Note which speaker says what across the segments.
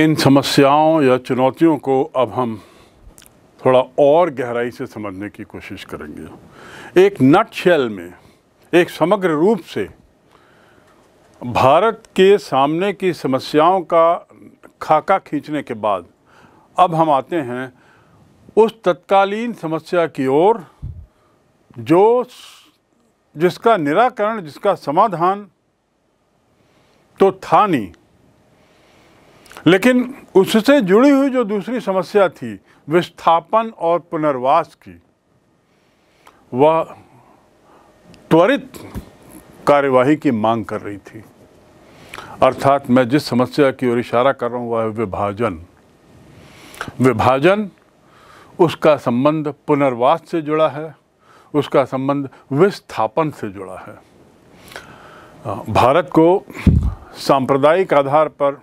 Speaker 1: इन समस्याओं या चुनौतियों को अब हम थोड़ा और गहराई से समझने की कोशिश करेंगे एक नट शेल में एक समग्र रूप से भारत के सामने की समस्याओं का खाका खींचने के बाद अब हम आते हैं उस तत्कालीन समस्या की ओर जो जिसका निराकरण जिसका समाधान तो था नहीं लेकिन उससे जुड़ी हुई जो दूसरी समस्या थी विस्थापन और पुनर्वास की वह त्वरित कार्यवाही की मांग कर रही थी अर्थात मैं जिस समस्या की ओर इशारा कर रहा हूँ वह है विभाजन विभाजन उसका संबंध पुनर्वास से जुड़ा है उसका संबंध विस्थापन से जुड़ा है भारत को सांप्रदायिक आधार पर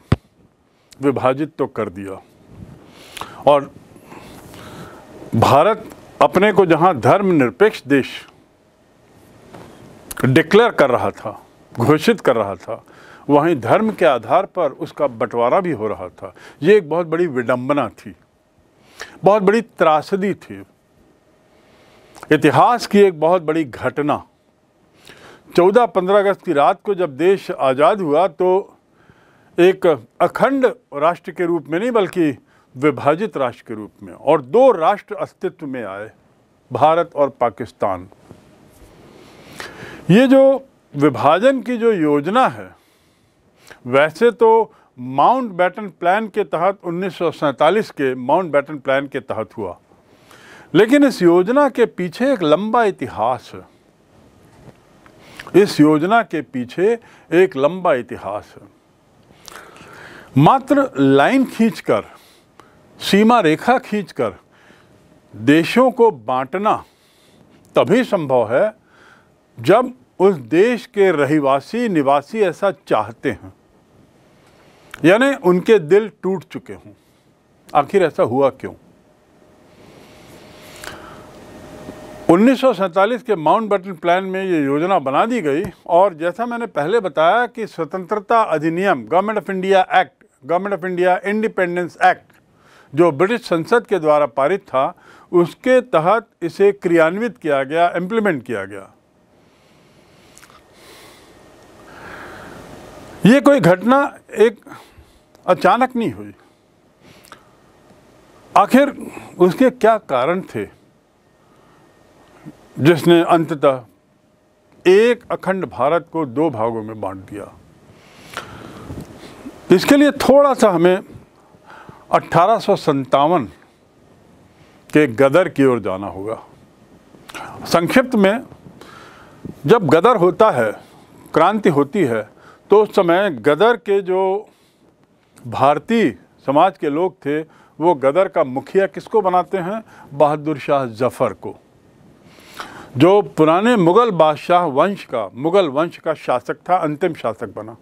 Speaker 1: विभाजित तो कर दिया और भारत अपने को जहां धर्मनिरपेक्ष देश डिक्लेयर कर रहा था घोषित कर रहा था वहीं धर्म के आधार पर उसका बंटवारा भी हो रहा था ये एक बहुत बड़ी विडंबना थी बहुत बड़ी त्रासदी थी इतिहास की एक बहुत बड़ी घटना चौदह पंद्रह अगस्त की रात को जब देश आज़ाद हुआ तो एक अखंड राष्ट्र के रूप में नहीं बल्कि विभाजित राष्ट्र के रूप में और दो राष्ट्र अस्तित्व में आए भारत और पाकिस्तान ये जो विभाजन की जो योजना है वैसे तो माउंट बैटन प्लान के तहत उन्नीस के माउंट बैटन प्लान के तहत हुआ लेकिन इस योजना के पीछे एक लंबा इतिहास है इस योजना के पीछे एक लंबा इतिहास है मात्र लाइन खींचकर सीमा रेखा खींचकर देशों को बांटना तभी संभव है जब उस देश के रहवासी निवासी ऐसा चाहते हैं यानी उनके दिल टूट चुके हों आखिर ऐसा हुआ क्यों 1947 के माउंट बटन प्लान में ये योजना बना दी गई और जैसा मैंने पहले बताया कि स्वतंत्रता अधिनियम Government of India Act Government of India Independence Act जो ब्रिटिश संसद के द्वारा पारित था उसके तहत इसे क्रियान्वित किया गया इम्प्लीमेंट किया गया ये कोई घटना एक अचानक नहीं हुई आखिर उसके क्या कारण थे जिसने अंततः एक अखंड भारत को दो भागों में बांट दिया इसके लिए थोड़ा सा हमें अट्ठारह के गदर की ओर जाना होगा संक्षिप्त में जब गदर होता है क्रांति होती है तो उस समय गदर के जो भारतीय समाज के लोग थे वो गदर का मुखिया किसको बनाते हैं बहादुर शाह जफ़र को जो पुराने मुग़ल बादशाह वंश का मुग़ल वंश का शासक था अंतिम शासक बना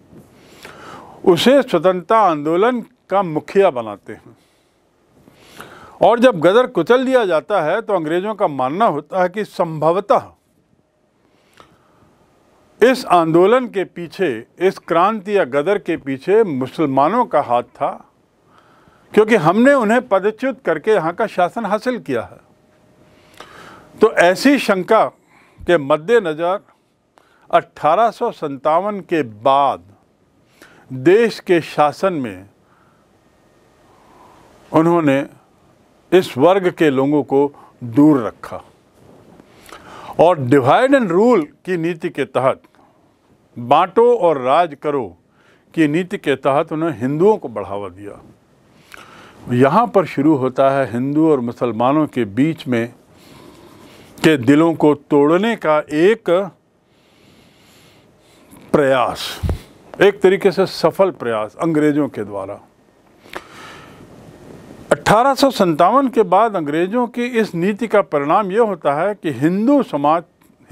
Speaker 1: उसे स्वतंत्रता आंदोलन का मुखिया बनाते हैं और जब गदर कुचल दिया जाता है तो अंग्रेजों का मानना होता है कि संभवतः इस आंदोलन के पीछे इस क्रांति या गदर के पीछे मुसलमानों का हाथ था क्योंकि हमने उन्हें पदच्युत करके यहाँ का शासन हासिल किया है तो ऐसी शंका के मद्देनज़र अट्ठारह के बाद देश के शासन में उन्होंने इस वर्ग के लोगों को दूर रखा और डिवाइड एंड रूल की नीति के तहत बांटो और राज करो की नीति के तहत उन्होंने हिंदुओं को बढ़ावा दिया यहाँ पर शुरू होता है हिंदू और मुसलमानों के बीच में के दिलों को तोड़ने का एक प्रयास एक तरीके से सफल प्रयास अंग्रेज़ों के द्वारा अट्ठारह के बाद अंग्रेज़ों की इस नीति का परिणाम यह होता है कि हिंदू समाज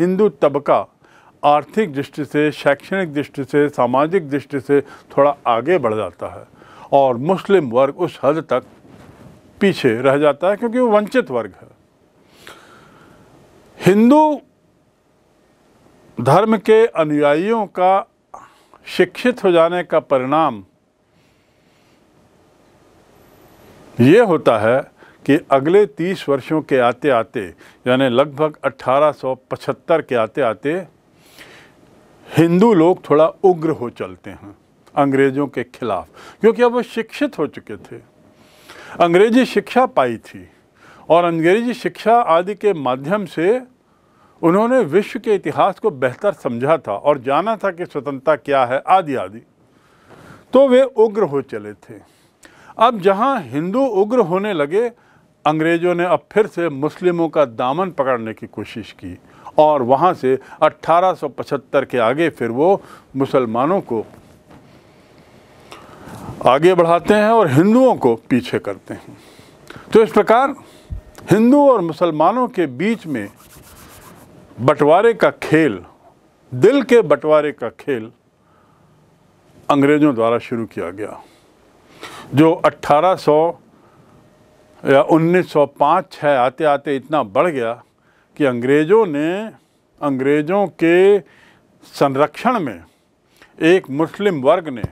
Speaker 1: हिंदू तबका आर्थिक दृष्टि से शैक्षणिक दृष्टि से सामाजिक दृष्टि से थोड़ा आगे बढ़ जाता है और मुस्लिम वर्ग उस हद तक पीछे रह जाता है क्योंकि वो वंचित वर्ग है हिंदू धर्म के अनुयायियों का शिक्षित हो जाने का परिणाम ये होता है कि अगले तीस वर्षों के आते आते यानी लगभग 1875 के आते आते हिंदू लोग थोड़ा उग्र हो चलते हैं अंग्रेज़ों के खिलाफ क्योंकि अब वो शिक्षित हो चुके थे अंग्रेजी शिक्षा पाई थी और अंग्रेजी शिक्षा आदि के माध्यम से उन्होंने विश्व के इतिहास को बेहतर समझा था और जाना था कि स्वतंत्रता क्या है आदि आदि तो वे उग्र हो चले थे अब जहां हिंदू उग्र होने लगे अंग्रेज़ों ने अब फिर से मुस्लिमों का दामन पकड़ने की कोशिश की और वहां से 1875 के आगे फिर वो मुसलमानों को आगे बढ़ाते हैं और हिंदुओं को पीछे करते हैं तो इस प्रकार हिंदू और मुसलमानों के बीच में बंटवारे का खेल दिल के बंटवारे का खेल अंग्रेज़ों द्वारा शुरू किया गया जो 1800 या 1905 छः आते आते इतना बढ़ गया कि अंग्रेज़ों ने अंग्रेज़ों के संरक्षण में एक मुस्लिम वर्ग ने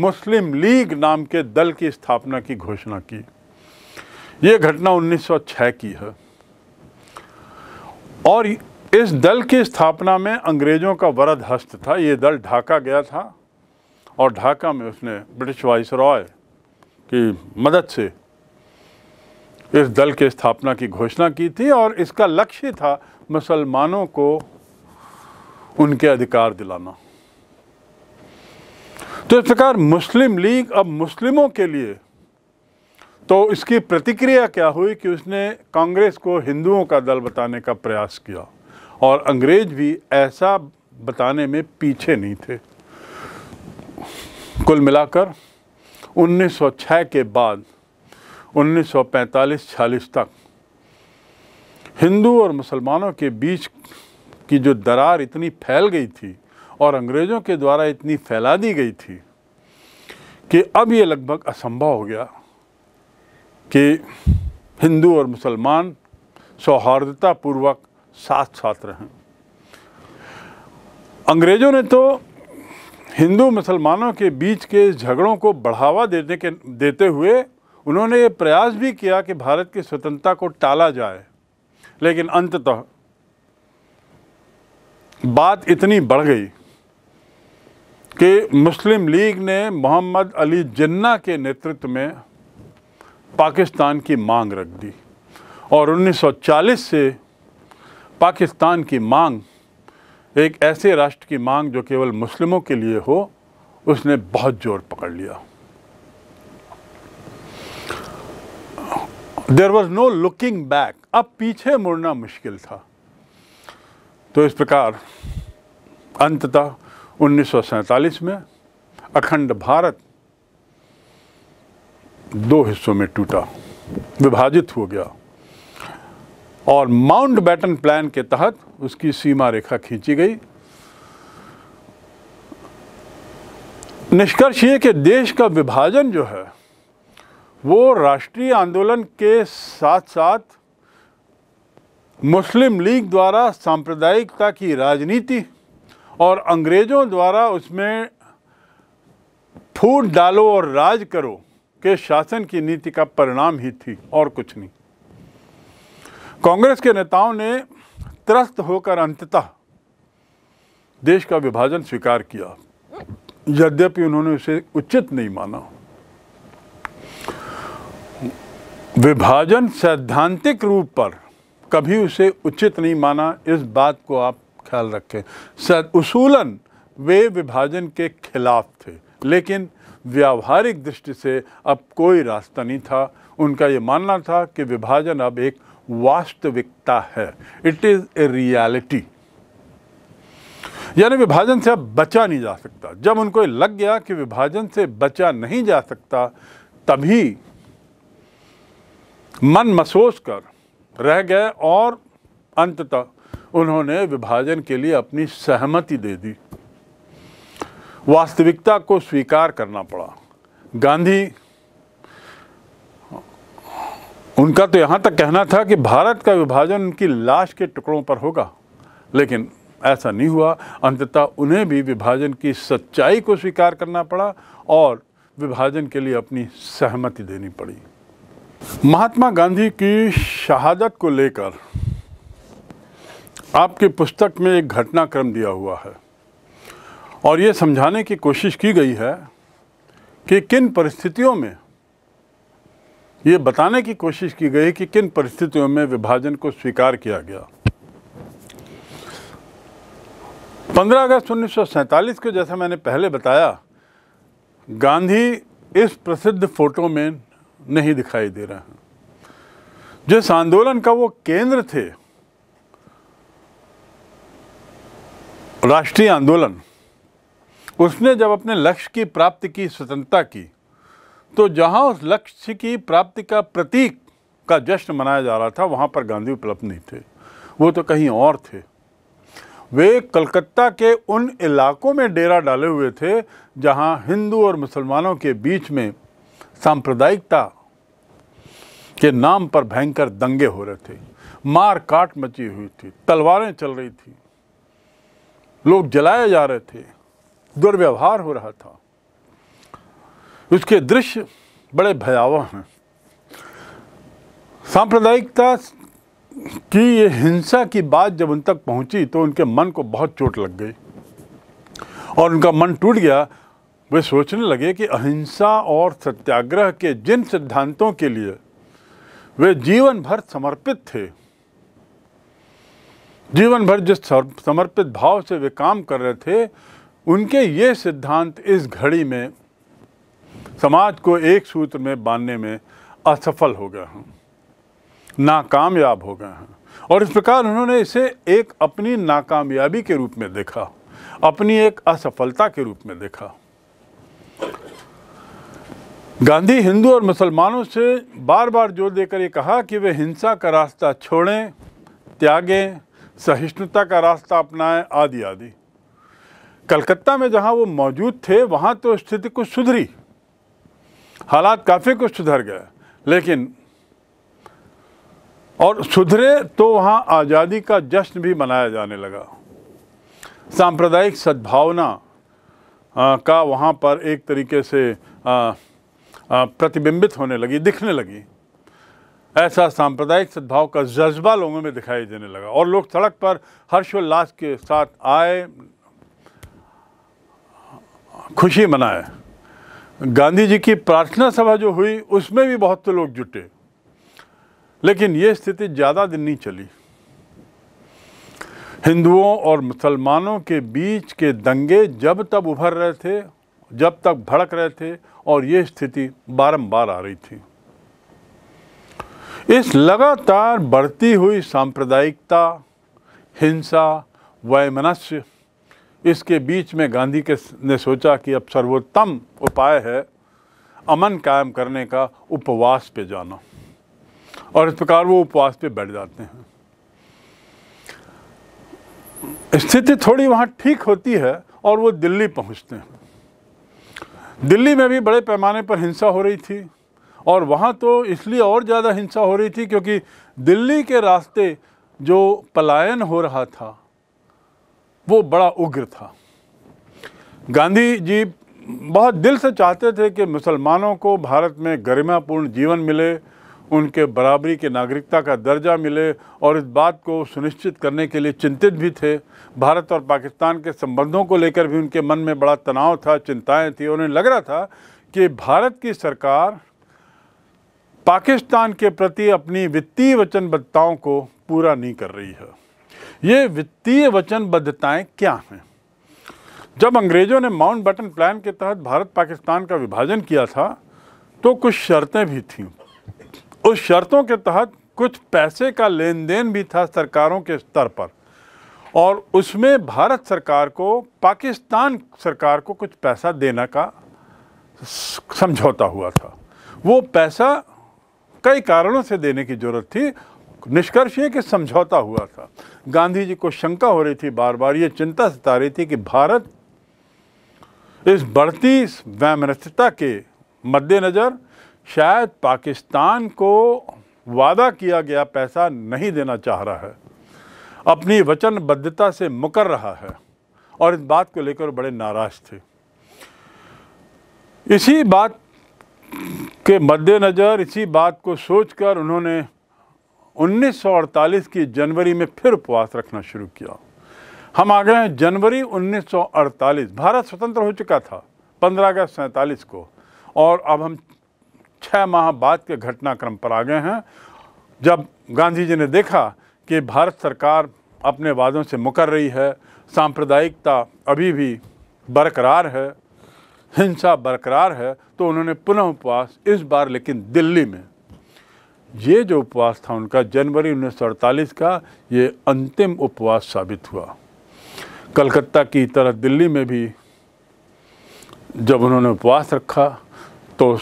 Speaker 1: मुस्लिम लीग नाम के दल की स्थापना की घोषणा की ये घटना 1906 की है और इस दल की स्थापना में अंग्रेज़ों का वरद हस्त था ये दल ढाका गया था और ढाका में उसने ब्रिटिश वाइस रॉय की मदद से इस दल की स्थापना की घोषणा की थी और इसका लक्ष्य था मुसलमानों को उनके अधिकार दिलाना तो इस प्रकार मुस्लिम लीग अब मुस्लिमों के लिए तो इसकी प्रतिक्रिया क्या हुई कि उसने कांग्रेस को हिंदुओं का दल बताने का प्रयास किया और अंग्रेज़ भी ऐसा बताने में पीछे नहीं थे कुल मिलाकर 1906 के बाद 1945-46 तक हिंदू और मुसलमानों के बीच की जो दरार इतनी फैल गई थी और अंग्रेज़ों के द्वारा इतनी फैला दी गई थी कि अब ये लगभग असंभव हो गया कि हिंदू और मुसलमान सौहार्दतापूर्वक सात छात्र हैं अंग्रेज़ों ने तो हिंदू मुसलमानों के बीच के झगड़ों को बढ़ावा देने के देते हुए उन्होंने ये प्रयास भी किया कि भारत की स्वतंत्रता को टाला जाए लेकिन अंततः बात इतनी बढ़ गई कि मुस्लिम लीग ने मोहम्मद अली जिन्ना के नेतृत्व में पाकिस्तान की मांग रख दी और 1940 से पाकिस्तान की मांग एक ऐसे राष्ट्र की मांग जो केवल मुस्लिमों के लिए हो उसने बहुत जोर पकड़ लिया there was no looking back अब पीछे मुड़ना मुश्किल था तो इस प्रकार अंततः उन्नीस में अखंड भारत दो हिस्सों में टूटा विभाजित हो गया और माउंट बैटन प्लान के तहत उसकी सीमा रेखा खींची गई निष्कर्ष ये कि देश का विभाजन जो है वो राष्ट्रीय आंदोलन के साथ साथ मुस्लिम लीग द्वारा सांप्रदायिकता की राजनीति और अंग्रेज़ों द्वारा उसमें फूट डालो और राज करो के शासन की नीति का परिणाम ही थी और कुछ नहीं कांग्रेस के नेताओं ने त्रस्त होकर अंततः देश का विभाजन स्वीकार किया यद्यपि उन्होंने उसे उचित नहीं माना विभाजन सैद्धांतिक रूप पर कभी उसे उचित नहीं माना इस बात को आप ख्याल रखें उसूलन वे विभाजन के खिलाफ थे लेकिन व्यावहारिक दृष्टि से अब कोई रास्ता नहीं था उनका ये मानना था कि विभाजन अब एक वास्तविकता है इट इज़ ए रियालिटी यानी विभाजन से अब बचा नहीं जा सकता जब उनको लग गया कि विभाजन से बचा नहीं जा सकता तभी मन महसूस कर रह गए और अंततः उन्होंने विभाजन के लिए अपनी सहमति दे दी वास्तविकता को स्वीकार करना पड़ा गांधी उनका तो यहाँ तक कहना था कि भारत का विभाजन उनकी लाश के टुकड़ों पर होगा लेकिन ऐसा नहीं हुआ अंततः उन्हें भी विभाजन की सच्चाई को स्वीकार करना पड़ा और विभाजन के लिए अपनी सहमति देनी पड़ी महात्मा गांधी की शहादत को लेकर आपकी पुस्तक में एक घटनाक्रम दिया हुआ है और ये समझाने की कोशिश की गई है कि किन परिस्थितियों में ये बताने की कोशिश की गई कि किन परिस्थितियों में विभाजन को स्वीकार किया गया 15 अगस्त उन्नीस को जैसा मैंने पहले बताया गांधी इस प्रसिद्ध फोटो में नहीं दिखाई दे रहे हैं जिस आंदोलन का वो केंद्र थे राष्ट्रीय आंदोलन उसने जब अपने लक्ष्य की प्राप्ति की स्वतंत्रता की तो जहाँ उस लक्ष्य की प्राप्ति का प्रतीक का जश्न मनाया जा रहा था वहाँ पर गांधी उपलब्ध नहीं थे वो तो कहीं और थे वे कलकत्ता के उन इलाकों में डेरा डाले हुए थे जहाँ हिंदू और मुसलमानों के बीच में सांप्रदायिकता के नाम पर भयंकर दंगे हो रहे थे मार काट मची हुई थी तलवारें चल रही थी लोग जलाए जा रहे थे दुर्व्यवहार हो रहा था उसके दृश्य बड़े भयावह हैं सांप्रदायिकता की ये हिंसा की बात जब उन तक पहुंची तो उनके मन को बहुत चोट लग गई और उनका मन टूट गया वे सोचने लगे कि अहिंसा और सत्याग्रह के जिन सिद्धांतों के लिए वे जीवन भर समर्पित थे जीवन भर जिस समर्पित भाव से वे काम कर रहे थे उनके ये सिद्धांत इस घड़ी में समाज को एक सूत्र में बांधने में असफल हो गए हैं नाकामयाब हो गए हैं और इस प्रकार उन्होंने इसे एक अपनी नाकामयाबी के रूप में देखा अपनी एक असफलता के रूप में देखा गांधी हिंदू और मुसलमानों से बार बार जोर देकर ये कहा कि वे हिंसा का रास्ता छोड़ें त्यागें सहिष्णुता का रास्ता अपनाएं आदि आदि कलकत्ता में जहां वो मौजूद थे वहां तो स्थिति कुछ सुधरी हालात काफ़ी कुछ सुधर गए लेकिन और सुधरे तो वहाँ आज़ादी का जश्न भी मनाया जाने लगा सांप्रदायिक सद्भावना का वहाँ पर एक तरीके से प्रतिबिंबित होने लगी दिखने लगी ऐसा सांप्रदायिक सद्भाव का जज्बा लोगों में दिखाई देने लगा और लोग सड़क पर हर्षोल्लास के साथ आए खुशी मनाए गांधी जी की प्रार्थना सभा जो हुई उसमें भी बहुत से लोग जुटे लेकिन ये स्थिति ज़्यादा दिन नहीं चली हिंदुओं और मुसलमानों के बीच के दंगे जब तक उभर रहे थे जब तक भड़क रहे थे और ये स्थिति बारंबार आ रही थी इस लगातार बढ़ती हुई सांप्रदायिकता हिंसा वैमनस्य इसके बीच में गांधी के ने सोचा कि अब सर्वोत्तम उपाय है अमन कायम करने का उपवास पे जाना और इस प्रकार वो उपवास पे बैठ जाते हैं स्थिति थोड़ी वहाँ ठीक होती है और वो दिल्ली पहुँचते हैं दिल्ली में भी बड़े पैमाने पर हिंसा हो रही थी और वहाँ तो इसलिए और ज़्यादा हिंसा हो रही थी क्योंकि दिल्ली के रास्ते जो पलायन हो रहा था वो बड़ा उग्र था गांधी जी बहुत दिल से चाहते थे कि मुसलमानों को भारत में गरिमापूर्ण जीवन मिले उनके बराबरी के नागरिकता का दर्जा मिले और इस बात को सुनिश्चित करने के लिए चिंतित भी थे भारत और पाकिस्तान के संबंधों को लेकर भी उनके मन में बड़ा तनाव था चिंताएं थी उन्हें लग रहा था कि भारत की सरकार पाकिस्तान के प्रति अपनी वित्तीय वचनबद्धताओं को पूरा नहीं कर रही है ये वित्तीय वचनबद्धताएं क्या हैं जब अंग्रेज़ों ने माउंट बटन प्लान के तहत भारत पाकिस्तान का विभाजन किया था तो कुछ शर्तें भी थीं उस शर्तों के तहत कुछ पैसे का लेन देन भी था सरकारों के स्तर पर और उसमें भारत सरकार को पाकिस्तान सरकार को कुछ पैसा देने का समझौता हुआ था वो पैसा कई कारणों से देने की ज़रूरत थी निष्कर्ष ये कि समझौता हुआ था गांधी जी को शंका हो रही थी बार बार ये चिंता सता रही थी कि भारत इस बढ़ती वैमनस्थता के मद्देनज़र शायद पाकिस्तान को वादा किया गया पैसा नहीं देना चाह रहा है अपनी वचनबद्धता से मुकर रहा है और इस बात को लेकर बड़े नाराज़ थे इसी बात के मद्देनज़र इसी बात को सोचकर उन्होंने 1948 की जनवरी में फिर उपवास रखना शुरू किया हम आ गए हैं जनवरी 1948 भारत स्वतंत्र हो चुका था 15 अगस्त सैंतालीस को और अब हम छः माह बाद के घटनाक्रम पर आ गए हैं जब गांधी जी ने देखा कि भारत सरकार अपने वादों से मुकर रही है सांप्रदायिकता अभी भी बरकरार है हिंसा बरकरार है तो उन्होंने पुनः उपवास इस बार लेकिन दिल्ली में ये जो उपवास था उनका जनवरी 1948 का ये अंतिम उपवास साबित हुआ कलकत्ता की तरह दिल्ली में भी जब उन्होंने उपवास रखा तो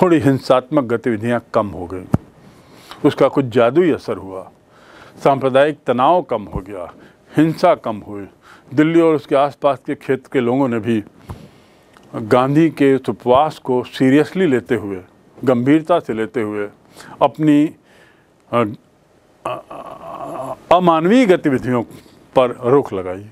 Speaker 1: थोड़ी हिंसात्मक गतिविधियां कम हो गई उसका कुछ जादुई असर हुआ सांप्रदायिक तनाव कम हो गया हिंसा कम हुई दिल्ली और उसके आसपास के क्षेत्र के लोगों ने भी गांधी के उपवास को सीरियसली लेते हुए गंभीरता से लेते हुए अपनी अमानवीय गतिविधियों पर रोक लगाई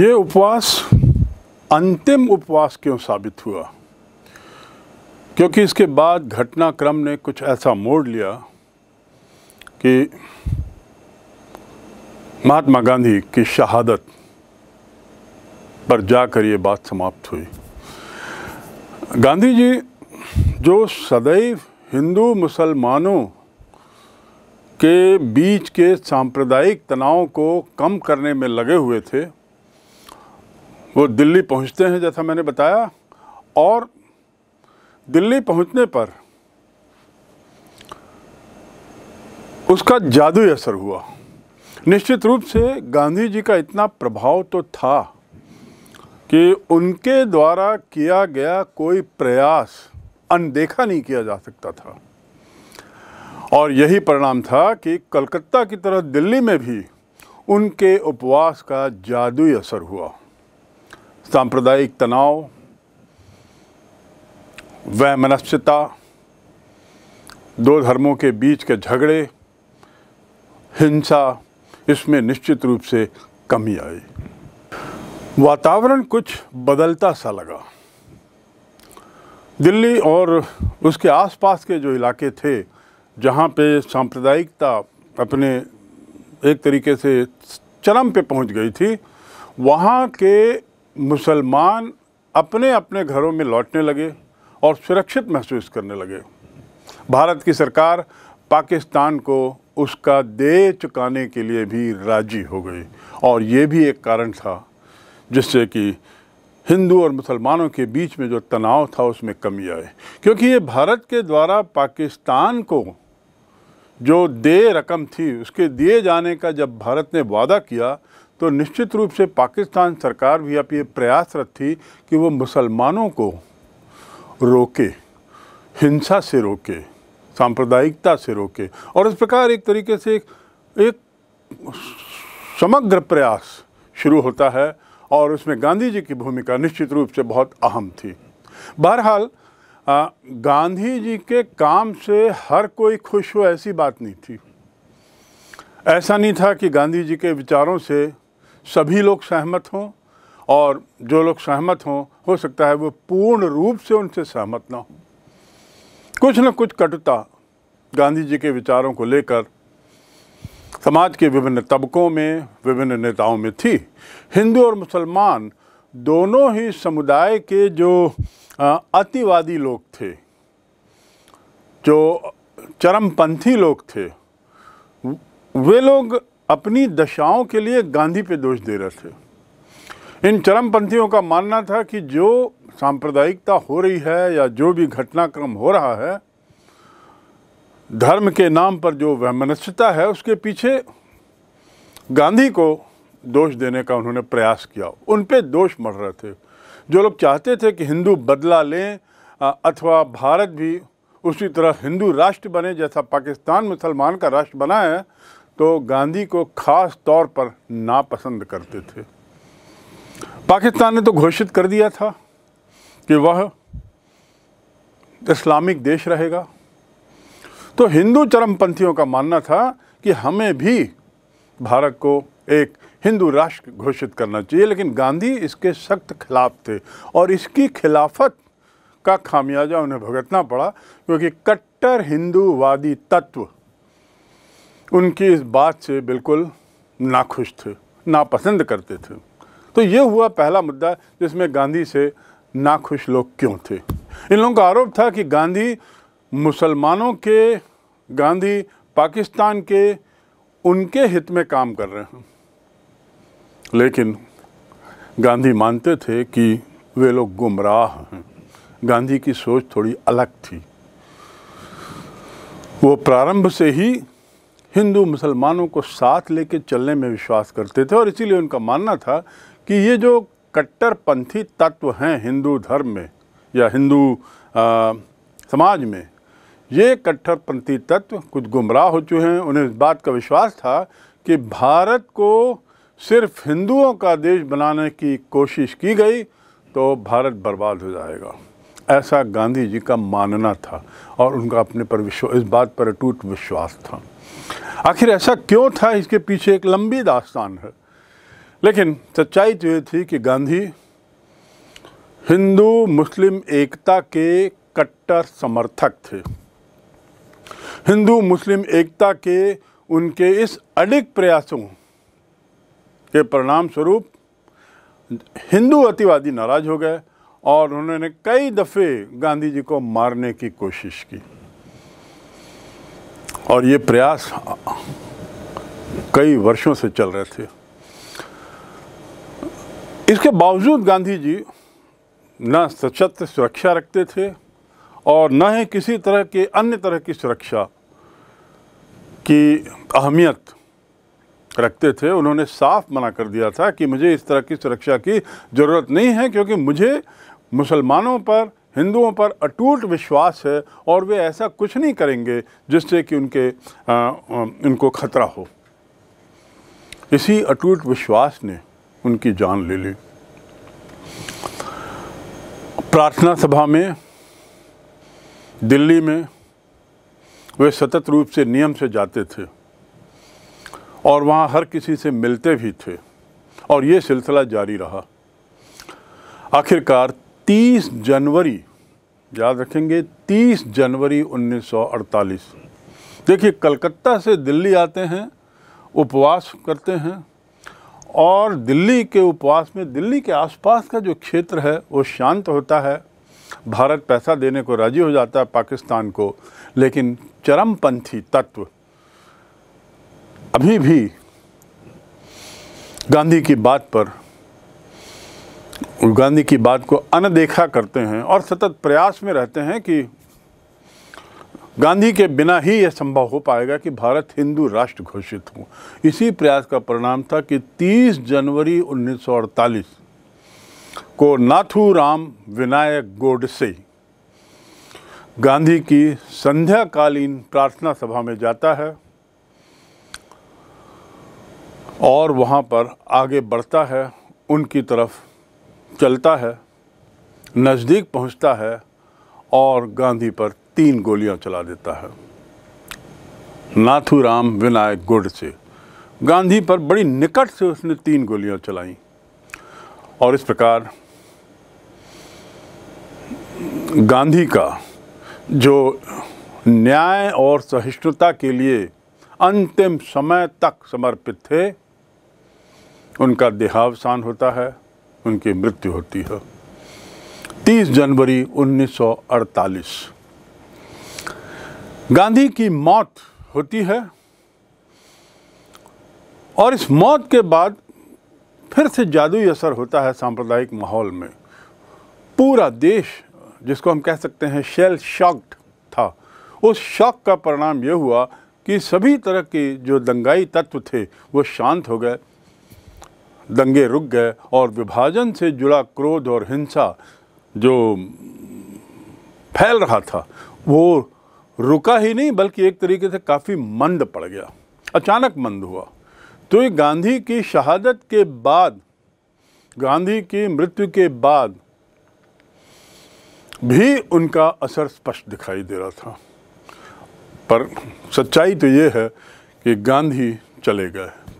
Speaker 1: ये उपवास अंतिम उपवास क्यों साबित हुआ क्योंकि इसके बाद घटनाक्रम ने कुछ ऐसा मोड़ लिया कि महात्मा गांधी की शहादत पर जाकर ये बात समाप्त हुई गांधी जी जो सदैव हिंदू मुसलमानों के बीच के सांप्रदायिक तनाव को कम करने में लगे हुए थे वो दिल्ली पहुंचते हैं जैसा मैंने बताया और दिल्ली पहुंचने पर उसका जादुई असर हुआ निश्चित रूप से गांधी जी का इतना प्रभाव तो था कि उनके द्वारा किया गया कोई प्रयास अनदेखा नहीं किया जा सकता था और यही परिणाम था कि कलकत्ता की तरह दिल्ली में भी उनके उपवास का जादुई असर हुआ सांप्रदायिक तनाव वह मनस्यता दो धर्मों के बीच के झगड़े हिंसा इसमें निश्चित रूप से कमी आई वातावरण कुछ बदलता सा लगा दिल्ली और उसके आसपास के जो इलाके थे जहाँ पे सांप्रदायिकता अपने एक तरीके से चरम पे पहुँच गई थी वहाँ के मुसलमान अपने अपने घरों में लौटने लगे और सुरक्षित महसूस करने लगे भारत की सरकार पाकिस्तान को उसका दे चुकाने के लिए भी राजी हो गई और ये भी एक कारण था जिससे कि हिंदू और मुसलमानों के बीच में जो तनाव था उसमें कमी आए क्योंकि ये भारत के द्वारा पाकिस्तान को जो दे रकम थी उसके दिए जाने का जब भारत ने वादा किया तो निश्चित रूप से पाकिस्तान सरकार भी अब ये प्रयासरत थी कि वो मुसलमानों को रोके हिंसा से रोके सांप्रदायिकता से रोके और इस प्रकार एक तरीके से एक, एक समग्र प्रयास शुरू होता है और उसमें गांधी जी की भूमिका निश्चित रूप से बहुत अहम थी बहरहाल गांधी जी के काम से हर कोई खुश हो ऐसी बात नहीं थी ऐसा नहीं था कि गांधी जी के विचारों से सभी लोग सहमत हों और जो लोग सहमत हों हो सकता है वो पूर्ण रूप से उनसे सहमत ना हो कुछ न कुछ कटुता गांधी जी के विचारों को लेकर समाज के विभिन्न तबकों में विभिन्न नेताओं में थी हिंदू और मुसलमान दोनों ही समुदाय के जो अतिवादी लोग थे जो चरमपंथी लोग थे वे लोग अपनी दशाओं के लिए गांधी पे दोष दे रहे थे इन चरमपंथियों का मानना था कि जो सांप्रदायिकता हो रही है या जो भी घटनाक्रम हो रहा है धर्म के नाम पर जो वहमनस्यता है उसके पीछे गांधी को दोष देने का उन्होंने प्रयास किया उन पे दोष मर रहे थे जो लोग चाहते थे कि हिंदू बदला लें अथवा भारत भी उसी तरह हिंदू राष्ट्र बने जैसा पाकिस्तान मुसलमान का राष्ट्र बना है तो गांधी को ख़ास तौर पर नापसंद करते थे पाकिस्तान ने तो घोषित कर दिया था कि वह इस्लामिक देश रहेगा तो हिंदू चरमपंथियों का मानना था कि हमें भी भारत को एक हिंदू राष्ट्र घोषित करना चाहिए लेकिन गांधी इसके सख्त खिलाफ थे और इसकी खिलाफत का खामियाजा उन्हें भुगतना पड़ा क्योंकि कट्टर हिंदूवादी तत्व उनकी इस बात से बिल्कुल नाखुश थे नापसंद करते थे तो ये हुआ पहला मुद्दा जिसमें गांधी से नाखुश लोग क्यों थे इन लोगों का आरोप था कि गांधी मुसलमानों के गांधी पाकिस्तान के उनके हित में काम कर रहे हैं लेकिन गांधी मानते थे कि वे लोग गुमराह हैं गांधी की सोच थोड़ी अलग थी वो प्रारंभ से ही हिंदू मुसलमानों को साथ लेके चलने में विश्वास करते थे और इसीलिए उनका मानना था कि ये जो कट्टरपंथी तत्व हैं हिंदू धर्म में या हिंदू समाज में ये कट्टरपंथी तत्व कुछ गुमराह हो चुके हैं उन्हें इस बात का विश्वास था कि भारत को सिर्फ हिंदुओं का देश बनाने की कोशिश की गई तो भारत बर्बाद हो जाएगा ऐसा गांधी जी का मानना था और उनका अपने पर विश्व इस बात पर अटूट विश्वास था आखिर ऐसा क्यों था इसके पीछे एक लंबी दास्तान है लेकिन सच्चाई तो ये थी कि गांधी हिंदू मुस्लिम एकता के कट्टर समर्थक थे हिंदू मुस्लिम एकता के उनके इस अडिग प्रयासों के परिणाम स्वरूप हिंदू अतिवादी नाराज हो गए और उन्होंने कई दफ़े गांधी जी को मारने की कोशिश की और ये प्रयास कई वर्षों से चल रहे थे इसके बावजूद गांधी जी न सशक्त सुरक्षा रखते थे और न ही किसी तरह के अन्य तरह की सुरक्षा की अहमियत रखते थे उन्होंने साफ मना कर दिया था कि मुझे इस तरह की सुरक्षा की ज़रूरत नहीं है क्योंकि मुझे मुसलमानों पर हिंदुओं पर अटूट विश्वास है और वे ऐसा कुछ नहीं करेंगे जिससे कि उनके आ, उनको खतरा हो इसी अटूट विश्वास ने उनकी जान ले ली प्रार्थना सभा में दिल्ली में वे सतत रूप से नियम से जाते थे और वहाँ हर किसी से मिलते भी थे और ये सिलसिला जारी रहा आखिरकार 30 जनवरी याद रखेंगे 30 जनवरी 1948 देखिए कलकत्ता से दिल्ली आते हैं उपवास करते हैं और दिल्ली के उपवास में दिल्ली के आसपास का जो क्षेत्र है वो शांत होता है भारत पैसा देने को राजी हो जाता है पाकिस्तान को लेकिन चरमपंथी तत्व अभी भी गांधी की बात पर गांधी की बात को अनदेखा करते हैं और सतत प्रयास में रहते हैं कि गांधी के बिना ही यह संभव हो पाएगा कि भारत हिंदू राष्ट्र घोषित हो इसी प्रयास का परिणाम था कि 30 जनवरी 1948 को नाथूराम विनायक गोडसे गांधी की संध्याकालीन प्रार्थना सभा में जाता है और वहाँ पर आगे बढ़ता है उनकी तरफ चलता है नज़दीक पहुँचता है और गांधी पर तीन गोलियां चला देता है नाथूराम विनायक गुड से गांधी पर बड़ी निकट से उसने तीन गोलियां चलाई और इस प्रकार गांधी का जो न्याय और सहिष्णुता के लिए अंतिम समय तक समर्पित थे उनका देहावसान होता है उनकी मृत्यु होती है 30 जनवरी 1948 गांधी की मौत होती है और इस मौत के बाद फिर से जादुई असर होता है सांप्रदायिक माहौल में पूरा देश जिसको हम कह सकते हैं शेल शॉक्ड था उस शॉक का परिणाम यह हुआ कि सभी तरह के जो दंगाई तत्व थे वो शांत हो गए दंगे रुक गए और विभाजन से जुड़ा क्रोध और हिंसा जो फैल रहा था वो रुका ही नहीं बल्कि एक तरीके से काफ़ी मंद पड़ गया अचानक मंद हुआ तो ये गांधी की शहादत के बाद गांधी की मृत्यु के बाद भी उनका असर स्पष्ट दिखाई दे रहा था पर सच्चाई तो ये है कि गांधी चले गए